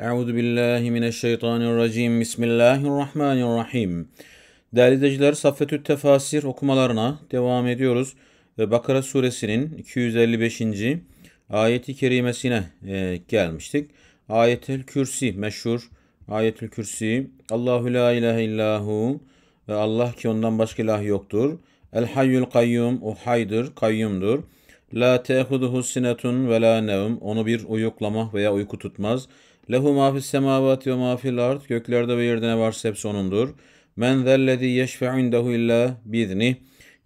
Euzu billahi mineşşeytanirracim. Bismillahirrahmanirrahim. Değerli izleyiciler, Saffetü Tefasir okumalarına devam ediyoruz ee, Bakara suresinin 255. ayeti kerimesine e, gelmiştik. Ayetül Kürsi meşhur Ayetül Kürsi. Allahu la ilahe illahu e, Allah ki ondan başka ilah yoktur. El hayyul kayyum o haydır, kayyumdur. La tehuduhu sinetun ve la nevm. Onu bir uyuklama veya uyku tutmaz.'' Lehu ma fis semavati ve ma fil ard. Göklerde ve yerde ne varsa hepsi onundur. Men zellezî yeşfe'u indehu illa biizni.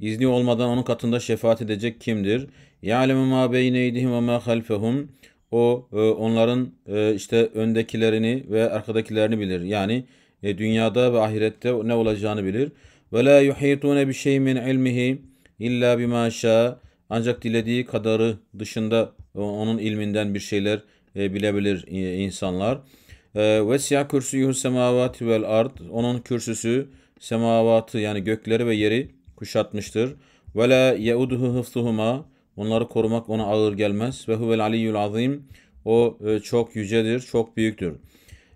İzni olmadan onun katında şefaat edecek kimdir? Ya'lemu ma beyne eydihim ve ma halfehum. O e, onların e, işte öndekilerini ve arkadakilerini bilir. Yani e, dünyada ve ahirette ne olacağını bilir. Ve la yuhitune bi şey min ilmihi illa bima şa. Ancak dilediği kadarı dışında onun ilminden bir şeyler e, bilebilir e, insanlar. Ve siyah kürsüyü semavati vel ard. Onun kürsüsü semavatı yani gökleri ve yeri kuşatmıştır. Ve la yeuduhu hıfzuhuma. Onları korumak ona ağır gelmez. Ve huvel aliyyul azim. O e, çok yücedir, çok büyüktür.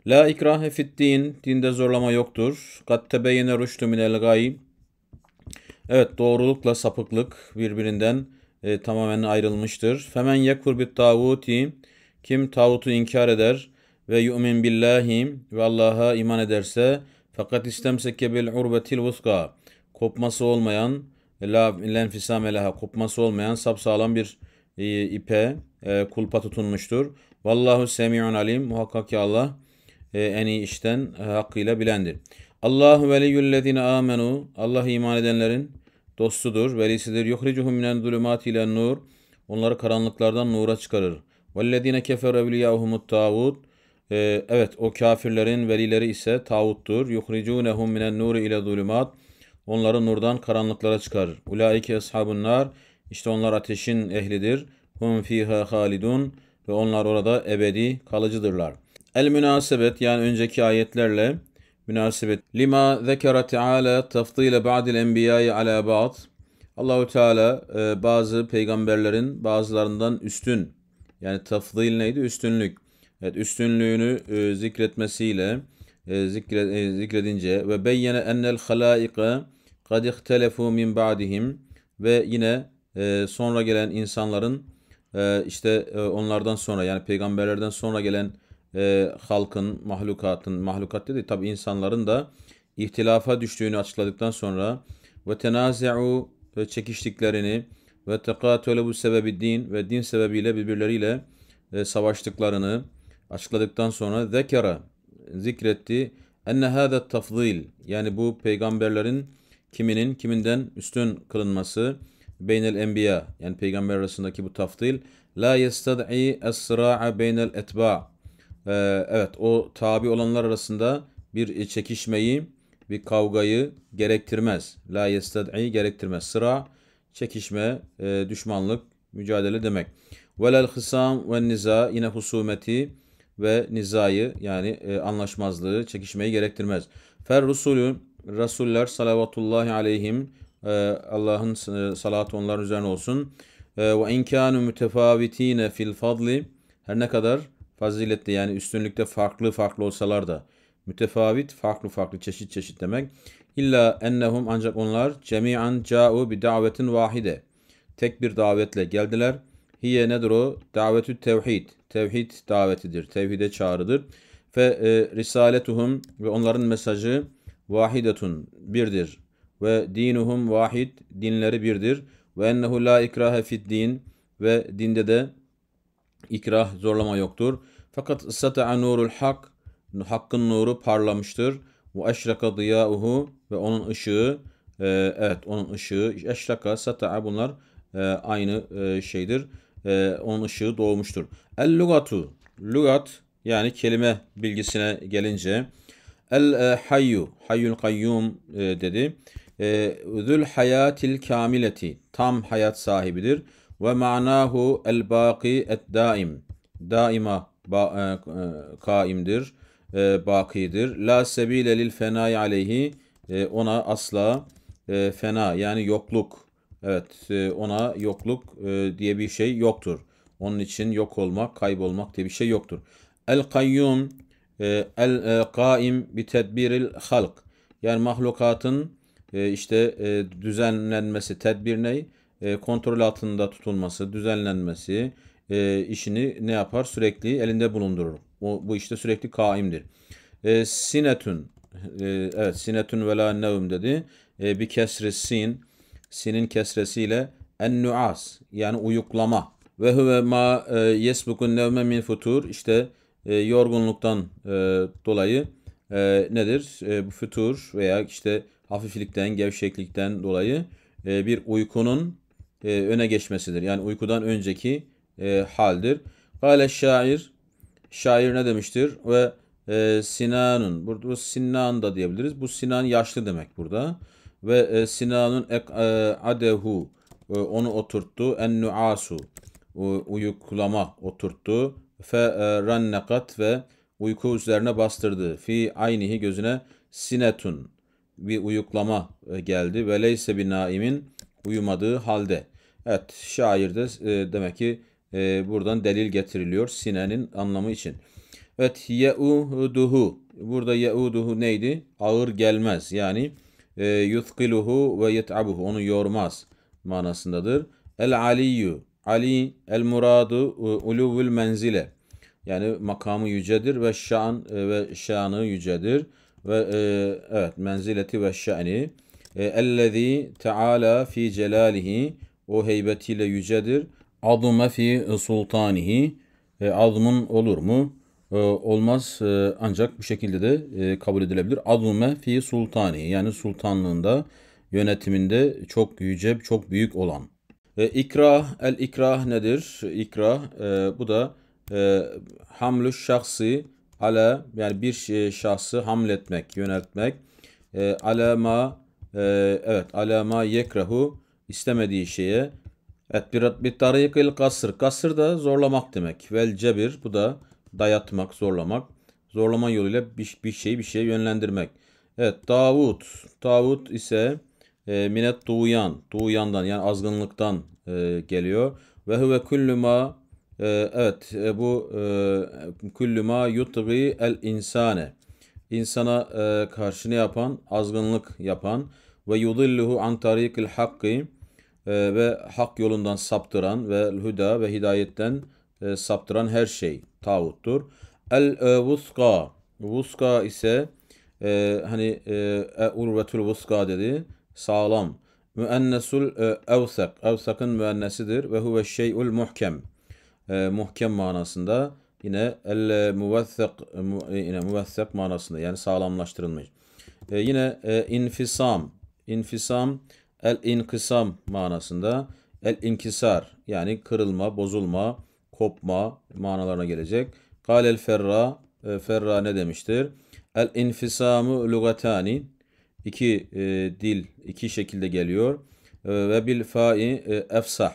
La ikrahe fit din. Dinde zorlama yoktur. Kat tebeyyene rüştü minel Evet doğrulukla sapıklık birbirinden e, tamamen ayrılmıştır. Femen yekur bit tavuti. Kim tağutu inkar eder ve yu'min billahi ve Allah'a iman ederse fakat istemseke bil urvetil vuska kopması olmayan la lenfisame leha kopması olmayan sapsağlam bir e, ipe e, kulpa tutunmuştur. Vallahu semi'un alim muhakkak ki Allah e, en iyi işten e, hakkıyla bilendir. Allahu veliyyüllezine amenu Allah iman edenlerin dostudur, velisidir. Yuhricuhum minen zulümati ile nur. Onları karanlıklardan nura çıkarır. وَالَّذ۪ينَ كَفَرَ اَوْلِيَاهُمُ الطَّاغُوتِ ee, Evet o kafirlerin velileri ise tağuttur. يُخْرِجُونَهُمْ مِنَ النُّورِ ile zulümat. Onları nurdan karanlıklara çıkarır. Ulaike eshabun nar. İşte onlar ateşin ehlidir. Hum fiha halidun. Ve onlar orada ebedi kalıcıdırlar. El münasebet yani önceki ayetlerle münasebet. Lima zekere teala tafdile ba'dil enbiyayı ala ba'd. Allahu Teala e, bazı peygamberlerin bazılarından üstün yani tafdil neydi? Üstünlük. Evet üstünlüğünü e, zikretmesiyle e, zikre, e, zikredince ve beyyene ennel halaika kad ihtelefu min ba'dihim ve yine e, sonra gelen insanların e, işte e, onlardan sonra yani peygamberlerden sonra gelen e, halkın, mahlukatın, mahlukat dedi tabi insanların da ihtilafa düştüğünü açıkladıktan sonra ve tenazi'u e, çekiştiklerini ve tekatüle bu sebebi din ve din sebebiyle birbirleriyle e, savaştıklarını açıkladıktan sonra zekera zikretti enne hâde tafzil yani bu peygamberlerin kiminin kiminden üstün kılınması beynel enbiya yani peygamber arasındaki bu taftil la yestad'i esra'a beynel etba ee, evet o tabi olanlar arasında bir çekişmeyi bir kavgayı gerektirmez. La yestad'i gerektirmez. Sıra çekişme, e, düşmanlık, mücadele demek. Velel hısam ve niza yine husumeti ve nizayı yani e, anlaşmazlığı, çekişmeyi gerektirmez. Fer rusulü Resuller salavatullahi aleyhim e, Allah'ın e, salatı onların üzerine olsun. E, ve inkânu mütefavitîne fil fadli her ne kadar fazilette yani üstünlükte farklı farklı olsalar da mütefavit farklı farklı çeşit çeşit demek. İlla ennehum ancak onlar cemi'an ca'u bi davetin vahide. Tek bir davetle geldiler. Hiye nedir o? Davetü tevhid. Tevhid davetidir. Tevhide çağrıdır. Ve e, risaletuhum ve onların mesajı vahidetun birdir. Ve dinuhum vahid dinleri birdir. Ve ennehu la ikrahe fid din ve dinde de ikrah zorlama yoktur. Fakat sata'a nurul hak hakkın nuru parlamıştır ve eşraka diyauhu ve onun ışığı e, evet onun ışığı eşraka sata'a bunlar e, aynı e, şeydir. E, onun ışığı doğmuştur. El lugatu lugat yani kelime bilgisine gelince el e, hayyu hayyul kayyum e, dedi. E, zül hayatil kamileti tam hayat sahibidir ve manahu el baki et daim daima ba, e, e kaimdir e, bakidir. La sebile lil fenai aleyhi e, ona asla e, fena yani yokluk evet e, ona yokluk e, diye bir şey yoktur. Onun için yok olmak, kaybolmak diye bir şey yoktur. El kayyum e, el e, kaim bi tedbiril halk yani mahlukatın e, işte e, düzenlenmesi, tedbir ne? E, kontrol altında tutulması, düzenlenmesi e, işini ne yapar? Sürekli elinde bulundurur. Bu, bu işte sürekli kaimdir. E, sinetün. E, evet sinetün vela la nevm dedi. E, bir kesri sin. Sinin kesresiyle en nuas yani uyuklama. Ve huve ma e, yesbukun nevme min futur. İşte e, yorgunluktan e, dolayı e, nedir? E, bu fütur veya işte hafiflikten, gevşeklikten dolayı e, bir uykunun e, öne geçmesidir. Yani uykudan önceki e, haldir. Gale şair şair ne demiştir? Ve e, Sinan'ın, burada Sinan da diyebiliriz. Bu Sinan yaşlı demek burada. Ve e, Sinan'ın e, adehu, e, onu oturttu. En nuasu, uyuklama oturttu. Fe e, rannekat ve uyku üzerine bastırdı. Fi aynihi gözüne sinetun, bir uyuklama e, geldi. Ve leyse bir naimin uyumadığı halde. Evet şair de e, demek ki e, buradan delil getiriliyor sinenin anlamı için. Evet yeuduhu. Burada yeuduhu neydi? Ağır gelmez. Yani e, yuthkiluhu ve yet'abuhu. Onu yormaz manasındadır. El aliyyu. Ali el muradu e, uluvul menzile. Yani makamı yücedir ve şan e, ve şanı yücedir ve e, evet menzileti ve şani. E, ellezî teâlâ fi celâlihi o heybetiyle yücedir azme fi e, sultanihi e, olur mu? E, olmaz e, ancak bu şekilde de kabul edilebilir. Azme fi sultanihi yani sultanlığında yönetiminde çok yüce, çok büyük olan. E, el ikrah nedir? İkrah bu da e, hamlü şahsi ala yani bir şahsı hamletmek, yöneltmek. E, alama evet alema yekrahu istemediği şeye Evet bir, bir il kasır. Kasır da zorlamak demek. Vel cebir bu da dayatmak, zorlamak. Zorlama yoluyla bir, bir şeyi bir şey yönlendirmek. Evet Davut. Davut ise e, minet duyan. Duyandan yani azgınlıktan e, geliyor. Ve huve küllüma e, evet e, bu e, küllüma yutgi el insane. İnsana e, karşı ne yapan? Azgınlık yapan. Ve yudilluhu an il hakkı ee, ve hak yolundan saptıran ve hüda ve hidayetten e, saptıran her şey tağuttur. El vuska vuska ise e, hani e, e urvetul vuska dedi sağlam. Müennesul e, evsak evsakın müennesidir ve huve şey'ul muhkem e, muhkem manasında yine el muvessak yine muvessak manasında yani sağlamlaştırılmış. E, yine e, infisam infisam El inkısam manasında el inkisar yani kırılma, bozulma, kopma manalarına gelecek. Kalel ferra e, ferra ne demiştir? El infisamu lugatani iki e, dil iki şekilde geliyor. E, ve bil fa'i e, efsah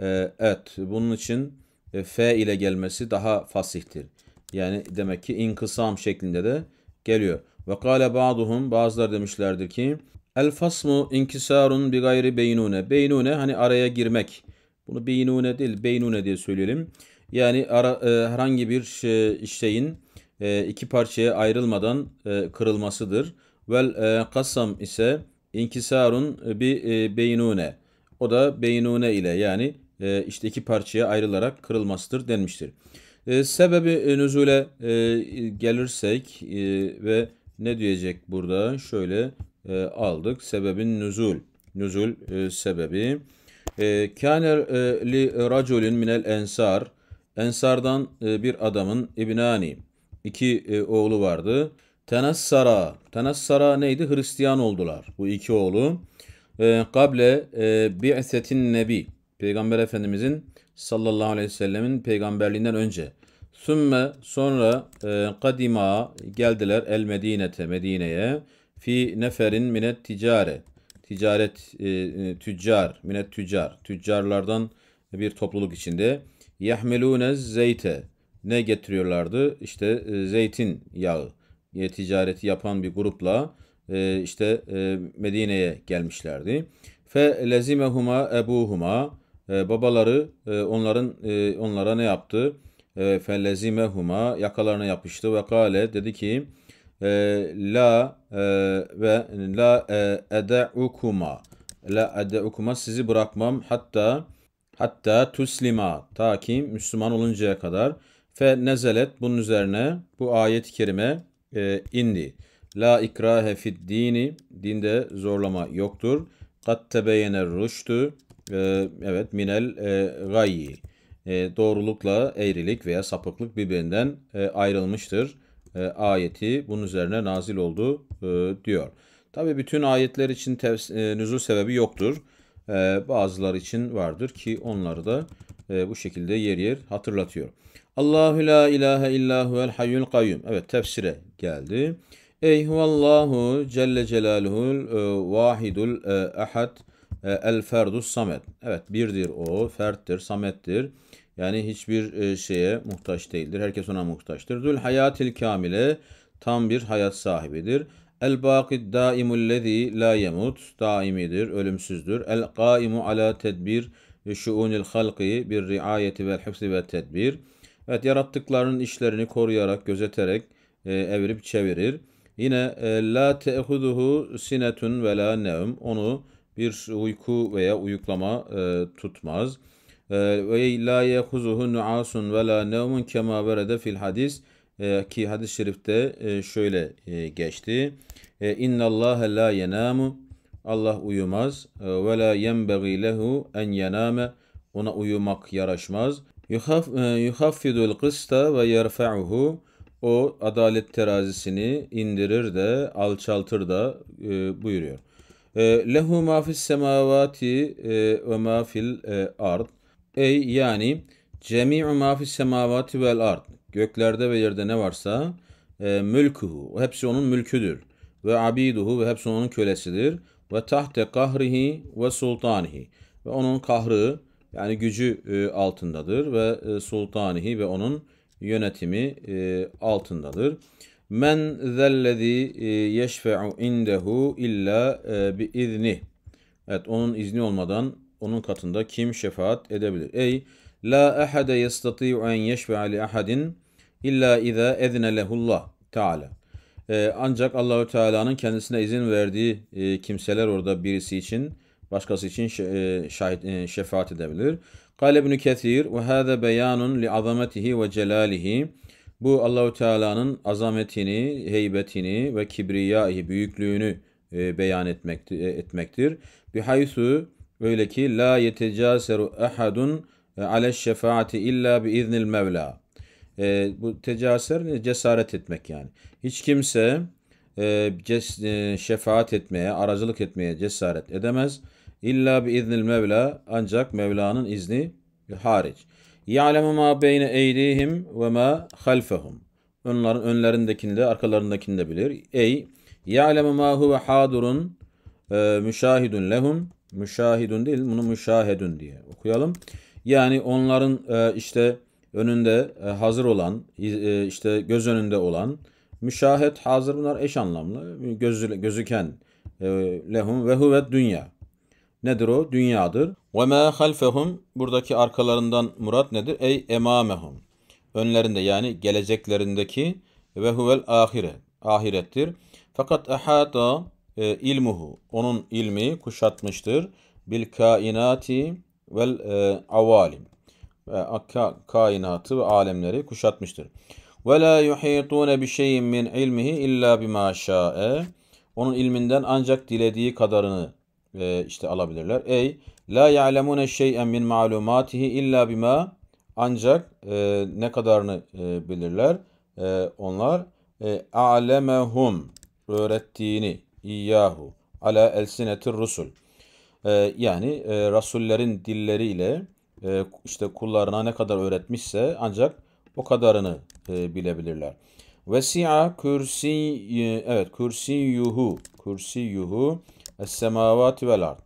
e, et. Bunun için e, fe ile gelmesi daha fasihtir. Yani demek ki inkısam şeklinde de geliyor. Ve kâle ba'duhum bazıları demişlerdir ki El fasmu inkisarun bi gayri beynune. Beynune hani araya girmek. Bunu beynune değil beynune diye söyleyelim. Yani ara, e, herhangi bir e, şeyin e, iki parçaya ayrılmadan e, kırılmasıdır. Vel e, kasam ise inkisarun bi e, beynune. O da beynune ile yani e, işte iki parçaya ayrılarak kırılmasıdır denmiştir. E, sebebi e, nüzule e, gelirsek e, ve ne diyecek burada? Şöyle e, aldık. Sebebin nüzul. Nüzul e, sebebi. E, Kâne e, li raculin minel ensar. Ensardan e, bir adamın İbnani. iki e, oğlu vardı. Tenassara. Tenassara neydi? Hristiyan oldular bu iki oğlu. E, kable e, bi'setin nebi. Peygamber Efendimizin sallallahu aleyhi ve sellemin peygamberliğinden önce. Sümme sonra e, kadima geldiler el Medine'te Medine'ye fi neferin minet ticare. Ticaret e, e, tüccar minet tüccar. Tüccarlardan bir topluluk içinde yahmelune zeyte ne getiriyorlardı? İşte e, zeytin yağı. E, ticareti yapan bir grupla e, işte e, Medine'ye gelmişlerdi. Fe lezimehuma ebuhuma e, babaları e, onların e, onlara ne yaptı? E, fe lezimehuma yakalarına yapıştı ve kale dedi ki ee, la e, ve la e, eda'ukuma la eda'ukuma sizi bırakmam hatta hatta tuslima ta ki Müslüman oluncaya kadar fe nezelet bunun üzerine bu ayet-i kerime e, indi. La ikrahe fid dini dinde zorlama yoktur. Kat tebeyene rüştü e, evet minel e, gayyi e, doğrulukla eğrilik veya sapıklık birbirinden e, ayrılmıştır e, ayeti bunun üzerine nazil oldu e, diyor. Tabi bütün ayetler için tevs- e, nüzul sebebi yoktur. E, bazıları için vardır ki onları da e, bu şekilde yer yer hatırlatıyor. Allahu la ilahe illa huvel hayyul kayyum. Evet tefsire geldi. Ey huvallahu celle celaluhul e, vahidul e, ahad e, el ferdus samet. Evet birdir o, ferttir, samettir. Yani hiçbir e, şeye muhtaç değildir. Herkes ona muhtaçtır. Zül hayatil kamile tam bir hayat sahibidir. El baki daimul lezi la yemut daimidir, ölümsüzdür. El kaimu ala tedbir ve şuunil halki bir riayeti ve hıfzi ve tedbir. Evet yarattıklarının işlerini koruyarak, gözeterek e, evirip çevirir. Yine e, la te'huduhu sinetun ve la nevm onu bir uyku veya uyuklama e, tutmaz.'' Ee, ve la yehuzuhu nuasun ve la nevmun kema verede fil hadis ee, ki hadis-i şerifte e, şöyle e, geçti. E, İnna Allah la yenamu Allah uyumaz. Ve la yenbagi lehu en yename ona uyumak yaraşmaz. Yuhaffidul kısta ve yerfa'uhu o adalet terazisini indirir de alçaltır da buyuruyor. Lehu ma fis semavati ve ma fil ard Ey yani cemi'u ma fis semavati vel ard. Göklerde ve yerde ne varsa e, mülkühü. Hepsi onun mülküdür. Ve abiduhu ve hepsi onun kölesidir. Ve tahte kahrihi ve sultanihi. Ve onun kahrı yani gücü e, altındadır. Ve e, sultanihi ve onun yönetimi e, altındadır. Men zellezî e, yeşfe'u indehu illa e, bi izni. Evet onun izni olmadan onun katında kim şefaat edebilir? Ey la ahade yestati'u en yeşfe'a li ahadin illa iza ezne lehullah Taala. Ee, ancak Allahü Teala'nın kendisine izin verdiği e, kimseler orada birisi için, başkası için e, şahit, e, şefaat edebilir. Kale İbn Kesir ve hâze beyanun li azametihi ve celalihi. Bu Allahü Teala'nın azametini, heybetini ve kibriyayı büyüklüğünü e, beyan e, etmektir. etmektir. Bihaysu Böyle ki la yetecaseru ahadun ala şefaati illa bi iznil mevla. E, bu tecaser cesaret etmek yani. Hiç kimse e, ces, e, şefaat etmeye, aracılık etmeye cesaret edemez. İlla bi iznil mevla ancak Mevla'nın izni hariç. Ya'lemu ma beyne eydihim ve ma halfehum. Onların önlerindekini de arkalarındakini de bilir. Ey ya'lemu ma huve hadurun e, müşahidun lehum Müşahidun değil bunu müşahedün diye okuyalım. Yani onların e, işte önünde e, hazır olan e, işte göz önünde olan müşahet hazır bunlar eş anlamlı göz, gözüken e, lehum ve huvet dünya. Nedir o? Dünyadır. Ve ma halfehum buradaki arkalarından murat nedir? Ey emamehum. Önlerinde yani geleceklerindeki ve huvel ahire. Ahirettir. Fakat ehata e, ilmuhu onun ilmi kuşatmıştır bil kainati vel e, avalim ve kainatı ve alemleri kuşatmıştır. Ve la yuhitune bi şeyin min ilmihi illa bima şa'e. Onun ilminden ancak dilediği kadarını e, işte alabilirler. Ey la ya'lemune şey'en min ma'lumatihi illa bima ancak e, ne kadarını e, bilirler e, onlar e, alemehum öğrettiğini İyyahu ala elsinetir rusul. Ee, yani e, rasullerin dilleriyle e, işte kullarına ne kadar öğretmişse ancak o kadarını e, bilebilirler. Vesi'a kürsi e, evet kürsi yuhu kürsi yuhu semavati vel ard.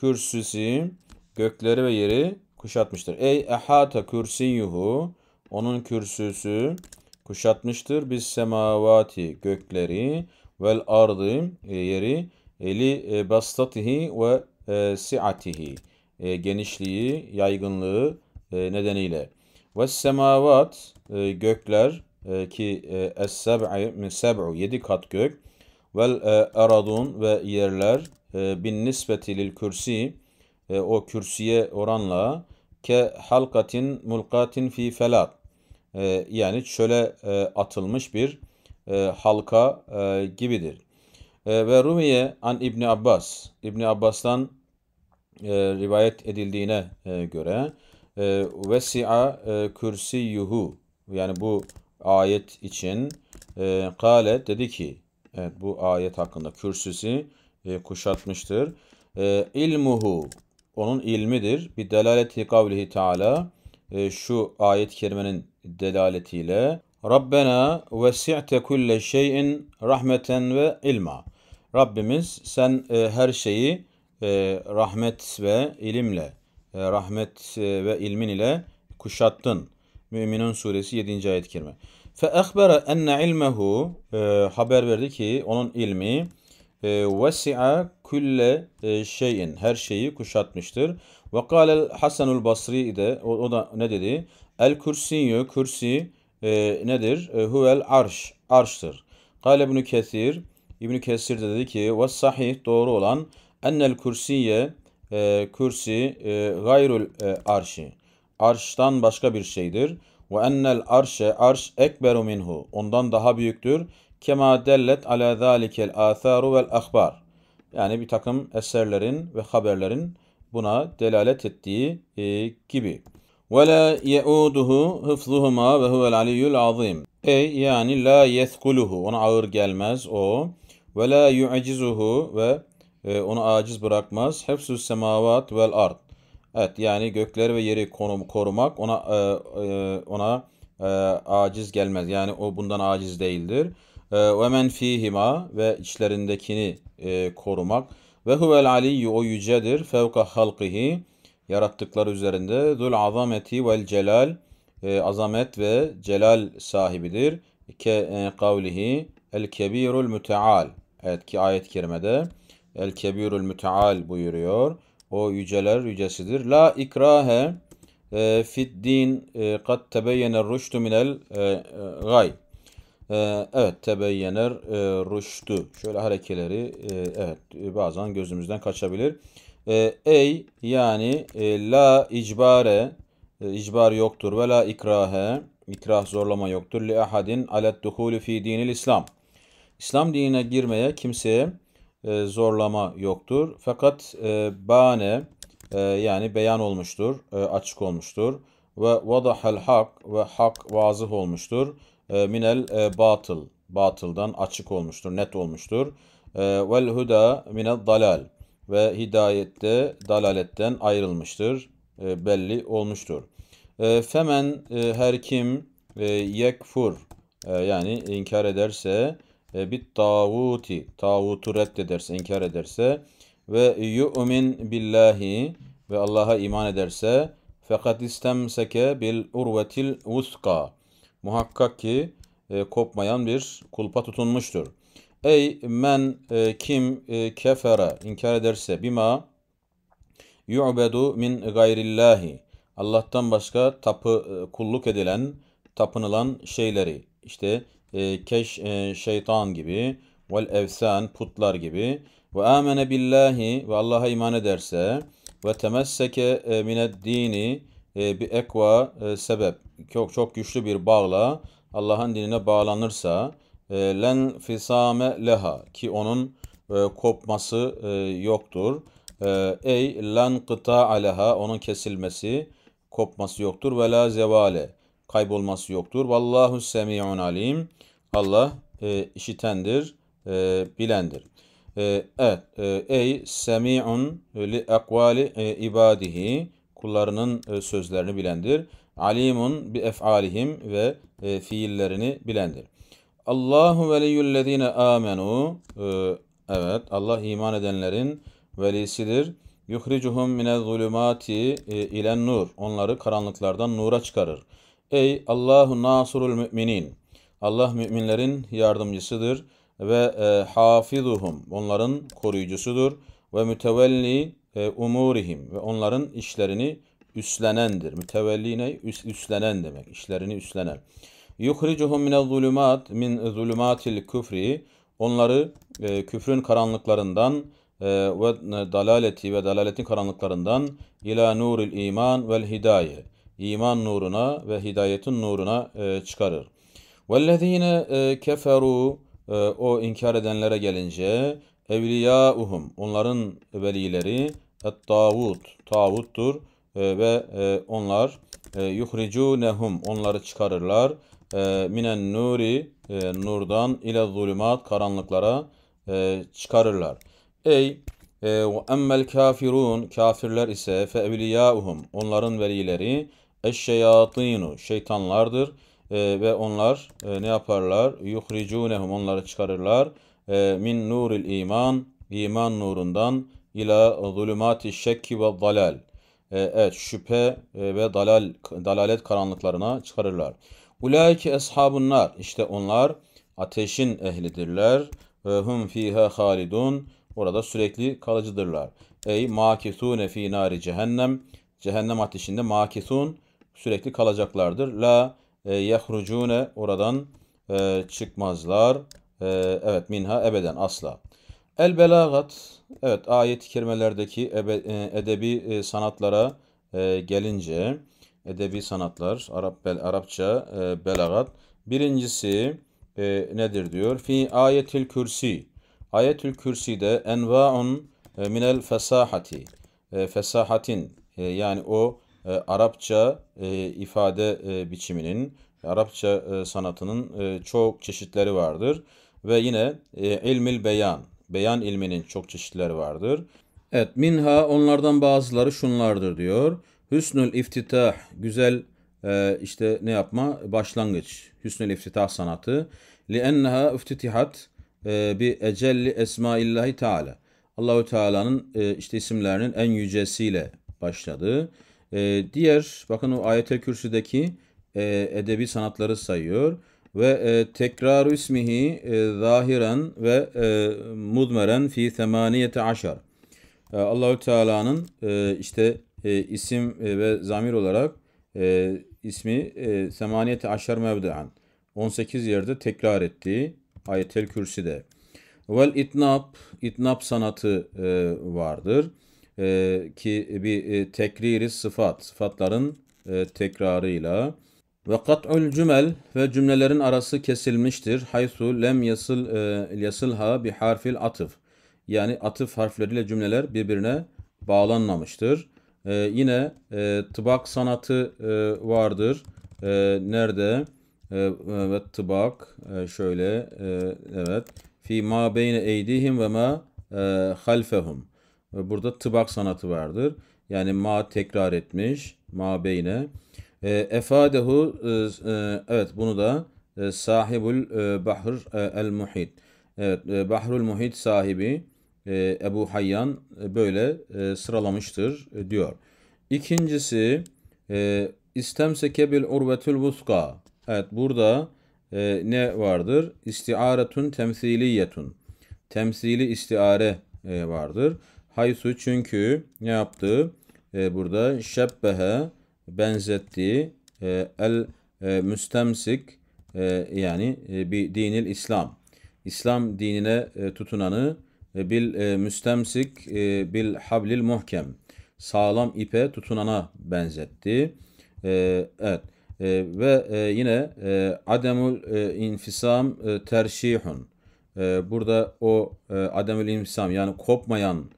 Kürsüsü gökleri ve yeri kuşatmıştır. Ey ehata kürsiyuhu onun kürsüsü kuşatmıştır biz semavati gökleri vel ardı e, yeri eli e, bastatihi ve e, siatihi genişliği, yaygınlığı nedeniyle. Ve semavat gökler ki es seb'u yedi kat gök vel aradun ve yerler bin nisbeti lil kürsi o kürsüye oranla ke halkatin mulkatin fi felat yani çöle atılmış bir e, halka e, gibidir. E, ve Rumiye an İbni Abbas, İbni Abbas'tan e, rivayet edildiğine e, göre e, vesi'a e, kürsiyuhu yani bu ayet için e, kale dedi ki evet, bu ayet hakkında kürsüsü e, kuşatmıştır. E, ilmuhu onun ilmidir. Bir delaleti kavlihi teala e, şu ayet kerimenin delaletiyle Rabbena vesi'te kulle şeyin rahmeten ve ilma. Rabbimiz sen e, her şeyi e, rahmet ve ilimle, e, rahmet e, ve ilmin ile kuşattın. Müminun suresi 7. ayet kerime. Fe ehbere enne ilmehu e, haber verdi ki onun ilmi e, vesi'a külle şeyin her şeyi kuşatmıştır. Ve kâlel Hasanul Basri de o, o da ne dedi? El kürsiyü Kursi e, nedir? E, huvel arş, arştır. Kale İbn Kesir, İbn Kesir de dedi ki ve sahih doğru olan ennel kursiye e, kürsi e, gayrul e, arşi. Arştan başka bir şeydir. Ve ennel arşe arş ekberu minhu. Ondan daha büyüktür. Kema dellet ala zalikel atharu vel ahbar. Yani bir takım eserlerin ve haberlerin buna delalet ettiği e, gibi. Ve la yeuduhu hıfzuhuma ve huvel aliyyul azim. Ey yani la yeskuluhu. Ona ağır gelmez o. Ve la yu'cizuhu ve e, onu aciz bırakmaz. Hepsus semavat vel ard. Evet yani gökleri ve yeri konum korumak ona e, e, ona aciz gelmez. Yani o bundan aciz değildir. Ve men fihima ve içlerindekini korumak. Ve huvel aliyyu o yücedir fevka halkihi yarattıkları üzerinde zul azameti vel celal e, azamet ve celal sahibidir. Ke e, kavlihi el kebirul müteal. Evet ki ayet-i kerimede el kebirul müteal buyuruyor. O yüceler yücesidir. La ikrahe e, fid din e, kad tebeyyene rüştü minel e, e gay. E, evet tebeyyener e, rüştü. Şöyle harekeleri e, evet bazen gözümüzden kaçabilir. Ee, ey yani e, la icbare e, icbar yoktur ve la ikrahe ikrah zorlama yoktur li ahadin alet duhulü fi dinil İslam. İslam dinine girmeye kimseye e, zorlama yoktur. Fakat e, bane e, yani beyan olmuştur, e, açık olmuştur ve vadahel hak ve hak vazıh olmuştur. E, minel e, batıl, batıldan açık olmuştur, net olmuştur. E, vel huda minel dalal ve hidayette dalaletten ayrılmıştır, e, belli olmuştur. E, femen e, her kim e, yekfur e, yani inkar ederse e, bit tağuti tağutu reddederse, inkar ederse ve yu'min billahi ve Allah'a iman ederse fakat istemseke bil urvetil uska muhakkak ki e, kopmayan bir kulpa tutunmuştur. Ey men e, kim e, kefere inkar ederse bima yu'bedu min gayrillahi Allah'tan başka tapı e, kulluk edilen tapınılan şeyleri işte e, keş e, şeytan gibi vel evsan putlar gibi ve amene billahi ve Allah'a iman ederse ve temesseke e, mined dini e, bi ekva e, sebep çok çok güçlü bir bağla Allah'ın dinine bağlanırsa ee, len fisame leha ki onun e, kopması e, yoktur. E, ey len kıta aleha onun kesilmesi, kopması yoktur. Ve la zevale kaybolması yoktur. Vallahu semi'un alim. Allah e, işitendir, e, bilendir. E, evet, e, ey semi'un li akvali e, ibadihi kullarının e, sözlerini bilendir. Alimun bi ef'alihim ve e, fiillerini bilendir. Allahu veliyyüllezine amenu. Ee, evet Allah iman edenlerin velisidir. Yuhricuhum mine zulümati e, ilen nur. Onları karanlıklardan nura çıkarır. Ey Allahu nasurul müminin. Allah müminlerin yardımcısıdır ve e, hafizuhum onların koruyucusudur ve mütevelli e, umurihim ve onların işlerini üstlenendir. Mütevelli ne? Üs, üstlenen demek. İşlerini üstlenen. Yuhricuhum min zulumat min zulumatil küfri. Onları e, küfrün karanlıklarından e, ve e, dalaleti ve dalaletin karanlıklarından ila nuril iman vel hidaye. İman nuruna ve hidayetin nuruna e, çıkarır. Vellezine e, keferu e, o inkar edenlere gelince evliya uhum, onların velileri et tağut tağuttur ve onlar yuhricunehum onları çıkarırlar ee, minen nuri e, nurdan ile zulümat karanlıklara e, çıkarırlar. Ey e, emmel kafirun kafirler ise fe evliyauhum onların velileri eşşeyatinu şeytanlardır e, ve onlar ne yaparlar? Yuhricunehum onları çıkarırlar e, min nuril iman iman nurundan ila zulümati şekki ve dalal. evet şüphe ve dalal dalalet karanlıklarına çıkarırlar. Ulaiki eshabun işte onlar ateşin ehlidirler. Ve hum fiha halidun. Orada sürekli kalıcıdırlar. Ey makisune fi nari cehennem. Cehennem ateşinde makisun sürekli kalacaklardır. La e, yahrucune oradan e, çıkmazlar. E, evet minha ebeden asla. El belagat evet ayet-i kerimelerdeki ebe, e, edebi e, sanatlara e, gelince edebi sanatlar, Arap bel, Arapça, e, belagat. Birincisi e, nedir diyor? Fi ayetil kürsi. Ayetül kürsi'de enva'un e, minel fesahati. E, fesahatin e, yani o e, Arapça e, ifade e, biçiminin, Arapça e, sanatının e, çok çeşitleri vardır. Ve yine e, ilmil beyan, beyan ilminin çok çeşitleri vardır. Evet, minha onlardan bazıları şunlardır diyor. Hüsnül iftitah, güzel e, işte ne yapma? Başlangıç. Hüsnül iftitah sanatı. لِأَنَّهَا افتتحت e, bi ecelli esmaillahi teala. Allahü Teala'nın e, işte isimlerinin en yücesiyle başladı. E, diğer bakın o ayetel kürsüdeki e, edebi sanatları sayıyor ve e, tekrar ismihi e, zahiren ve e, mudmeren fi semaniyete aşar. E, Allahü Teala'nın e, işte e, isim e, ve zamir olarak e, ismi e, semaniyete aşar mevdu'an 18 yerde tekrar ettiği ayetel kürsüde. Vel itnap, itnap sanatı e, vardır. E, ki bir e, tekriri sıfat, sıfatların e, tekrarıyla. Ve kat'ul cümel ve cümlelerin arası kesilmiştir. Haysu lem yasıl e, yasılha bi harfil atıf. Yani atıf harfleriyle cümleler birbirine bağlanmamıştır. E, yine e, tıbak sanatı e, vardır. E, nerede? E, evet tıbak e, şöyle e, evet. Fi ma beyne eydihim ve ma e, halfehum. Ve burada tıbak sanatı vardır. Yani ma tekrar etmiş. Ma beyne. E, efadehu e, e, evet bunu da e, sahibul e, bahr e, el muhit. Evet e, bahrul muhit sahibi e, Ebu Hayyan e, böyle e, sıralamıştır diyor. İkincisi e, istemseke bil urvetül vuska. Evet burada ne vardır? İstiaretun temsiliyetun. Temsili istiare vardır. Haysu çünkü ne yaptı? burada şebbehe benzetti el müstemsik yani bir dinil İslam. İslam dinine tutunanı bil e, müstemsik e, bil hablil muhkem. Sağlam ipe tutunana benzetti. E, evet. ve yine e, ademul infisam e, terşihun. burada o e, ademül infisam yani kopmayan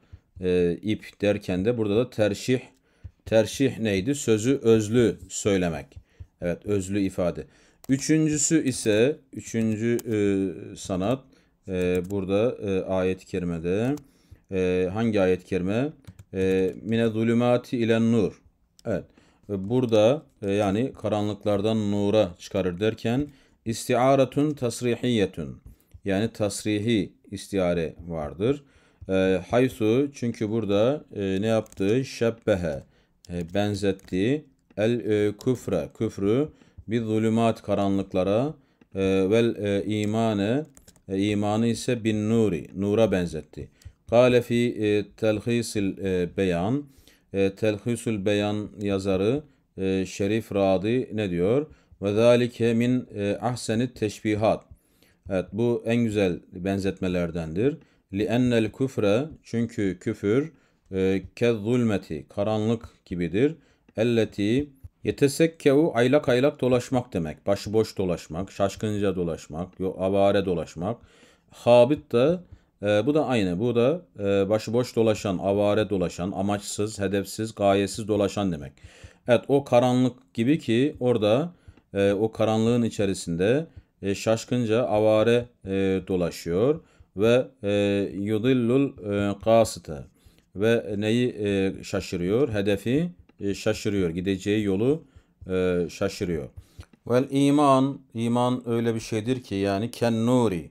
ip derken de burada da terşih terşih neydi? Sözü özlü söylemek. Evet özlü ifade. Üçüncüsü ise üçüncü sanat e, burada e, ayet-i kerimede e, hangi ayet-i kerime? E, Mine zulümati ile nur. Evet. Burada e, yani karanlıklardan nura çıkarır derken istiaratun tasrihiyetun. Yani tasrihi istiare vardır. E, haysu çünkü burada e, ne yaptı? Şebbehe e, benzetti. El e, küfre küfrü bir zulümat karanlıklara e, vel e, imane e, imanı ise bin nuri, nura benzetti. Kale fi e, telhisil e, beyan, e, telhisül beyan yazarı e, Şerif Radi ne diyor? Ve zalike min e, ahseni teşbihat. Evet bu en güzel benzetmelerdendir. Li ennel küfre çünkü küfür e, ke zulmeti karanlık gibidir. Elleti Yetesekkevu aylak aylak dolaşmak demek. Başıboş dolaşmak, şaşkınca dolaşmak, avare dolaşmak. Habit de e, bu da aynı. Bu da e, başıboş dolaşan, avare dolaşan, amaçsız, hedefsiz, gayesiz dolaşan demek. Evet o karanlık gibi ki orada e, o karanlığın içerisinde e, şaşkınca avare e, dolaşıyor ve e, yudillul e, kasıta ve neyi e, şaşırıyor? Hedefi e, şaşırıyor. Gideceği yolu e, şaşırıyor. Well iman, iman öyle bir şeydir ki yani ken nuri,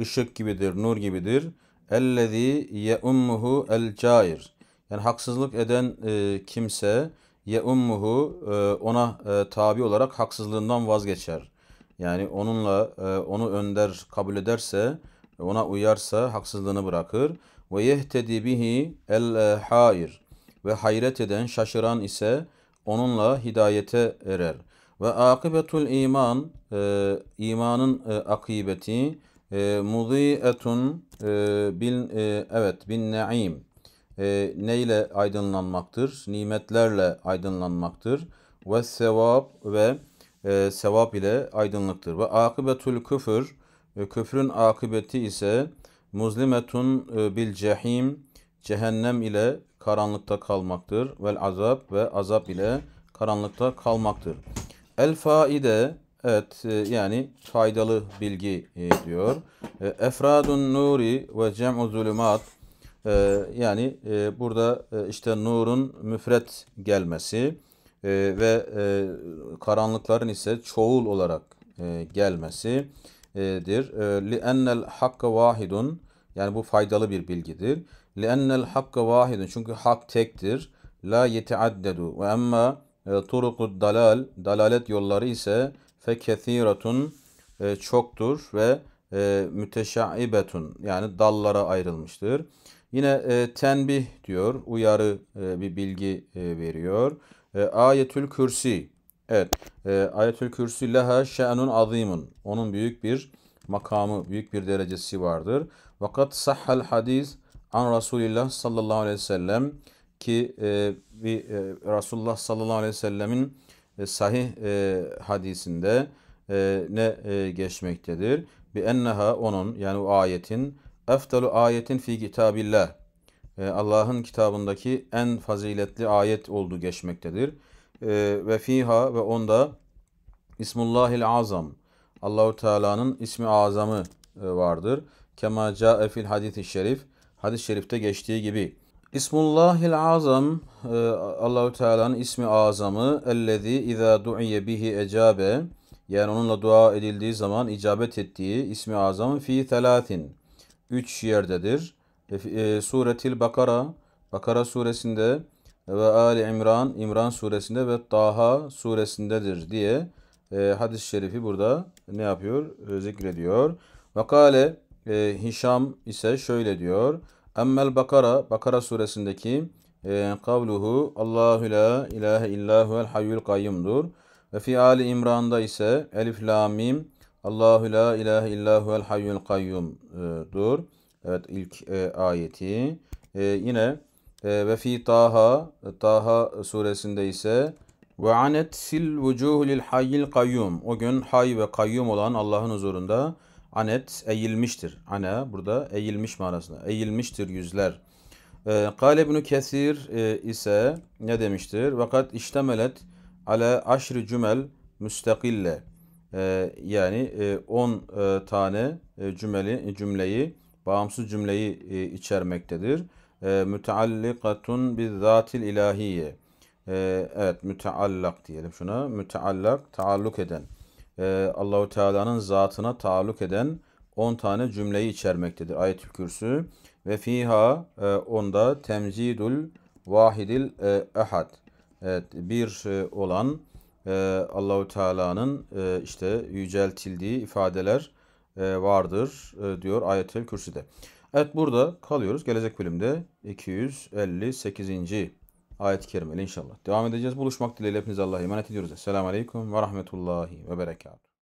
ışık gibidir, nur gibidir. Ellezî yeummuhu el cair. Yani haksızlık eden e, kimse yeummuhu e, ona e, tabi olarak haksızlığından vazgeçer. Yani onunla e, onu önder kabul ederse, ona uyarsa haksızlığını bırakır. Ve yehtedi bihi el hayr ve hayret eden, şaşıran ise onunla hidayete erer. Ve akibetul iman, e, imanın e, akıbeti e, mudiyetun e, bil, e, evet, bin naim E, neyle aydınlanmaktır? Nimetlerle aydınlanmaktır. Ve sevap ve e, sevap ile aydınlıktır. Ve akıbetül küfür, e, küfrün akıbeti ise muzlimetun e, bil cehim, cehennem ile karanlıkta kalmaktır. Vel azap ve azap ile karanlıkta kalmaktır. El faide evet e, yani faydalı bilgi e, diyor. E, efradun nuri ve cem'u zulümat yani burada işte nurun müfret gelmesi ve karanlıkların ise çoğul olarak gelmesidir. Li ennel hakka vahidun yani bu faydalı bir bilgidir. لِأَنَّ الْحَقَّ وَاحِدٌ Çünkü hak tektir. La يَتَعَدَّدُ Ve emma turukud dalal, dalalet yolları ise fekethiratun e, çoktur ve e, müteşaibetun yani dallara ayrılmıştır. Yine e, tenbih diyor, uyarı e, bir bilgi e, veriyor. E, ayetül kürsi, evet ayetül kürsi leha şe'nun azimun. Onun büyük bir makamı, büyük bir derecesi vardır. Fakat sahhal hadis An Resulillah sallallahu aleyhi ve sellem ki e, bir e, Resulullah sallallahu aleyhi ve sellemin e, sahih e, hadisinde e, ne e, geçmektedir? Bi enneha onun yani o ayetin eftalu ayetin fi kitabillah. E, Allah'ın kitabındaki en faziletli ayet olduğu geçmektedir. E, ve fiha ve onda İsmullahil Azam. Allahu Teala'nın ismi azamı e, vardır. Kema ca'e fil hadis-i şerif hadis-i şerifte geçtiği gibi. İsmullahil azam e, Allahu Teala'nın ismi azamı ellezî izâ du'iye bihi ecabe yani onunla dua edildiği zaman icabet ettiği ismi azam fi telatin. Üç yerdedir. E, e, Suretil Bakara, Bakara suresinde ve Ali İmran, İmran suresinde ve Taha suresindedir diye e, hadis-i şerifi burada ne yapıyor? zikrediyor. Ve kale e, Hişam ise şöyle diyor. Emmel Bakara, Bakara suresindeki e, kavluhu Allahu la ilahe illahuel hayyul kayyumdur. Ve fi Ali İmran'da ise Elif la mim Allahu la ilahe illahuel hayyul kayyumdur. Evet ilk e, ayeti. E, yine e, ve fi Taha, Taha suresinde ise ve anet sil vucuhu lil hayyil kayyum. O gün hay ve kayyum olan Allah'ın huzurunda Anet eğilmiştir. Ana burada eğilmiş manasında. Eğilmiştir yüzler. Ee, e, Kale ibn Kesir ise ne demiştir? Vakat iştemelet ale aşri cümel müstakille. Ee, yani 10 e, e, tane e, cümleli, cümleyi, bağımsız cümleyi içermektedir. E, ee, müteallikatun bi zatil evet müteallak diyelim şuna. Müteallak, taalluk eden e, Allahu Teala'nın zatına taalluk eden 10 tane cümleyi içermektedir ayetül kürsü. Ve fiha e, onda temzidul vahidil e, ehad. Evet, bir e, olan e, Allahu Teala'nın e, işte yüceltildiği ifadeler e, vardır e, diyor ayetül kürsüde. Evet burada kalıyoruz. Gelecek bölümde 258 ayet-i kerimeyle inşallah. Devam edeceğiz. Buluşmak dileğiyle hepinize Allah'a emanet ediyoruz. Esselamu Aleyküm ve Rahmetullahi ve Berekatuhu.